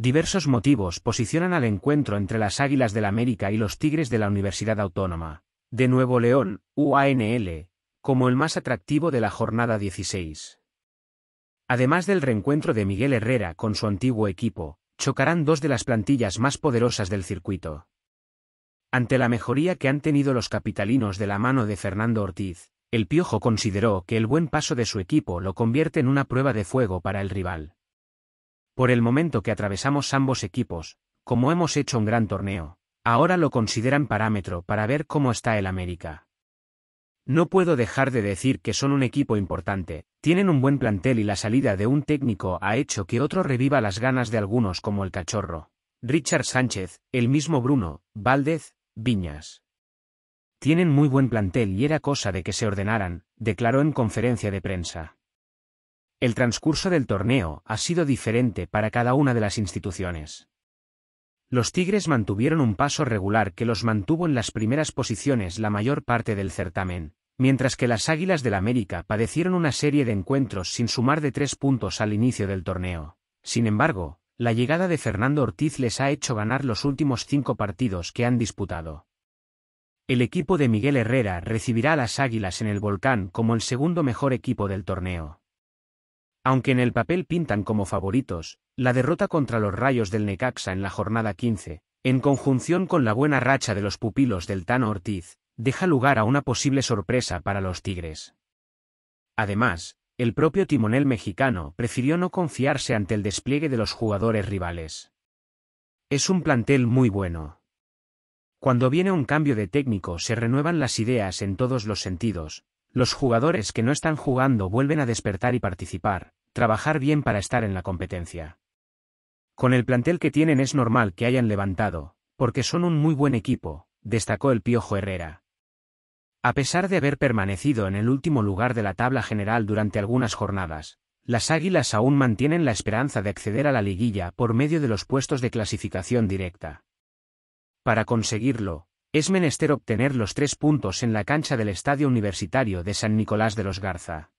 Diversos motivos posicionan al encuentro entre las Águilas del América y los Tigres de la Universidad Autónoma de Nuevo León, UANL, como el más atractivo de la jornada 16. Además del reencuentro de Miguel Herrera con su antiguo equipo, chocarán dos de las plantillas más poderosas del circuito. Ante la mejoría que han tenido los capitalinos de la mano de Fernando Ortiz, el Piojo consideró que el buen paso de su equipo lo convierte en una prueba de fuego para el rival. Por el momento que atravesamos ambos equipos, como hemos hecho un gran torneo, ahora lo consideran parámetro para ver cómo está el América. No puedo dejar de decir que son un equipo importante, tienen un buen plantel y la salida de un técnico ha hecho que otro reviva las ganas de algunos como el cachorro. Richard Sánchez, el mismo Bruno, Valdez, Viñas. Tienen muy buen plantel y era cosa de que se ordenaran, declaró en conferencia de prensa. El transcurso del torneo ha sido diferente para cada una de las instituciones. Los Tigres mantuvieron un paso regular que los mantuvo en las primeras posiciones la mayor parte del certamen, mientras que las Águilas del América padecieron una serie de encuentros sin sumar de tres puntos al inicio del torneo. Sin embargo, la llegada de Fernando Ortiz les ha hecho ganar los últimos cinco partidos que han disputado. El equipo de Miguel Herrera recibirá a las Águilas en el Volcán como el segundo mejor equipo del torneo. Aunque en el papel pintan como favoritos, la derrota contra los rayos del Necaxa en la jornada 15, en conjunción con la buena racha de los pupilos del Tano Ortiz, deja lugar a una posible sorpresa para los Tigres. Además, el propio timonel mexicano prefirió no confiarse ante el despliegue de los jugadores rivales. Es un plantel muy bueno. Cuando viene un cambio de técnico se renuevan las ideas en todos los sentidos, los jugadores que no están jugando vuelven a despertar y participar, trabajar bien para estar en la competencia. Con el plantel que tienen es normal que hayan levantado, porque son un muy buen equipo, destacó el Piojo Herrera. A pesar de haber permanecido en el último lugar de la tabla general durante algunas jornadas, las Águilas aún mantienen la esperanza de acceder a la liguilla por medio de los puestos de clasificación directa. Para conseguirlo, es menester obtener los tres puntos en la cancha del Estadio Universitario de San Nicolás de los Garza.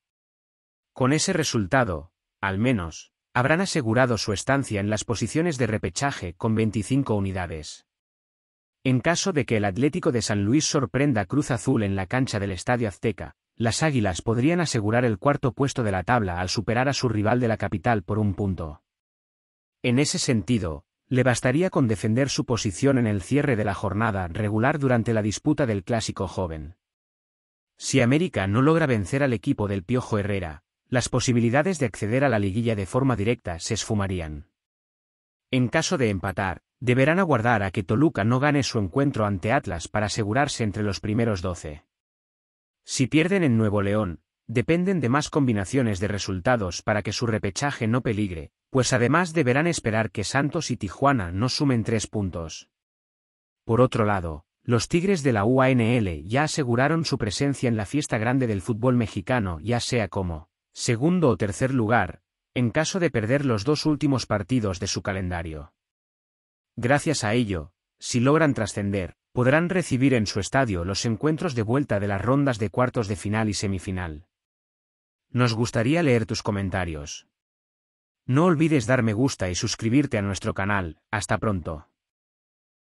Con ese resultado, al menos, habrán asegurado su estancia en las posiciones de repechaje con 25 unidades. En caso de que el Atlético de San Luis sorprenda Cruz Azul en la cancha del Estadio Azteca, las Águilas podrían asegurar el cuarto puesto de la tabla al superar a su rival de la capital por un punto. En ese sentido, le bastaría con defender su posición en el cierre de la jornada regular durante la disputa del clásico joven. Si América no logra vencer al equipo del Piojo Herrera, las posibilidades de acceder a la liguilla de forma directa se esfumarían. En caso de empatar, deberán aguardar a que Toluca no gane su encuentro ante Atlas para asegurarse entre los primeros doce. Si pierden en Nuevo León, dependen de más combinaciones de resultados para que su repechaje no peligre, pues además deberán esperar que Santos y Tijuana no sumen tres puntos. Por otro lado, los Tigres de la UANL ya aseguraron su presencia en la fiesta grande del fútbol mexicano, ya sea como segundo o tercer lugar, en caso de perder los dos últimos partidos de su calendario. Gracias a ello, si logran trascender, podrán recibir en su estadio los encuentros de vuelta de las rondas de cuartos de final y semifinal. Nos gustaría leer tus comentarios. No olvides dar me gusta y suscribirte a nuestro canal. Hasta pronto.